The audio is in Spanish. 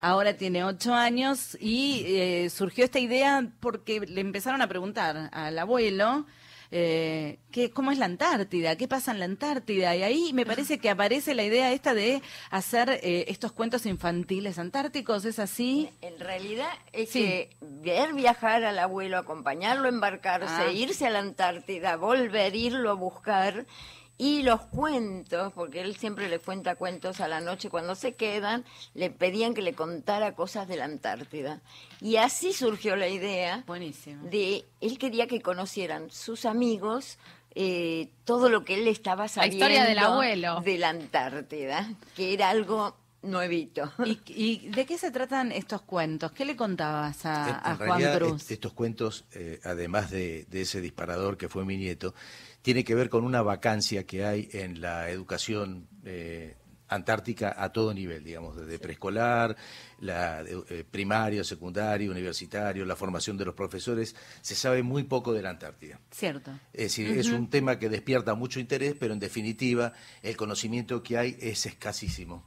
Ahora tiene ocho años y eh, surgió esta idea porque le empezaron a preguntar al abuelo eh, ¿qué, cómo es la Antártida, qué pasa en la Antártida. Y ahí me parece que aparece la idea esta de hacer eh, estos cuentos infantiles antárticos, ¿es así? En realidad es que ver viajar al abuelo, acompañarlo, embarcarse, ah. irse a la Antártida, volver, irlo a buscar y los cuentos, porque él siempre le cuenta cuentos a la noche cuando se quedan, le pedían que le contara cosas de la Antártida. Y así surgió la idea Buenísimo. de, él quería que conocieran sus amigos eh, todo lo que él estaba sabiendo la historia del abuelo. de la Antártida, que era algo nuevito. ¿Y, de qué se tratan estos cuentos? ¿Qué le contabas a, eh, Juan este, estos cuentos, eh, además de, ese disparador que fue mi nieto, tiene que ver con una vacancia que hay en la educación eh, antártica a todo nivel, digamos, desde preescolar, la primario, secundario, universitario, la formación de los profesores, se sabe muy poco de la Antártida. Cierto. Es decir, es un tema que despierta mucho interés, pero en definitiva el conocimiento que hay es escasísimo.